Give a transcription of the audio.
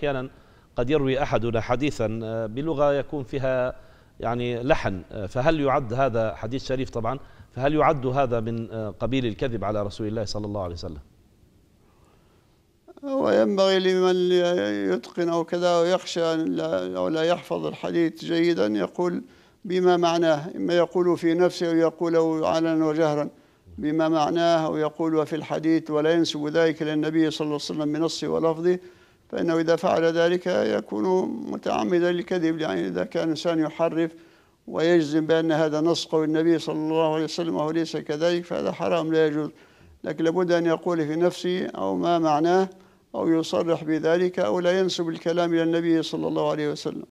أحيانا قد يروي أحدنا حديثا آه، بلغة يكون فيها يعني لحن آه، فهل يعد هذا حديث شريف طبعا فهل يعد هذا من آه، قبيل الكذب على رسول الله صلى الله عليه وسلم هو ينبغي لمن يتقن أو كذا ويخشى أو لا يحفظ الحديث جيدا يقول بما معناه إما يقول في نفسه او يقوله علنا وجهرا بما معناه او يقول في الحديث ولا ينسب ذلك إلى النبي صلى الله عليه وسلم بنصه ولفظه فإنه إذا فعل ذلك يكون متعمدا للكذب يعني إذا كان إنسان يحرف ويجزم بأن هذا نص قول النبي صلى الله عليه وسلم وهو ليس كذلك فهذا حرام لا يجوز لكن لابد أن يقول في نفسه أو ما معناه أو يصرح بذلك أو لا ينسب الكلام إلى النبي صلى الله عليه وسلم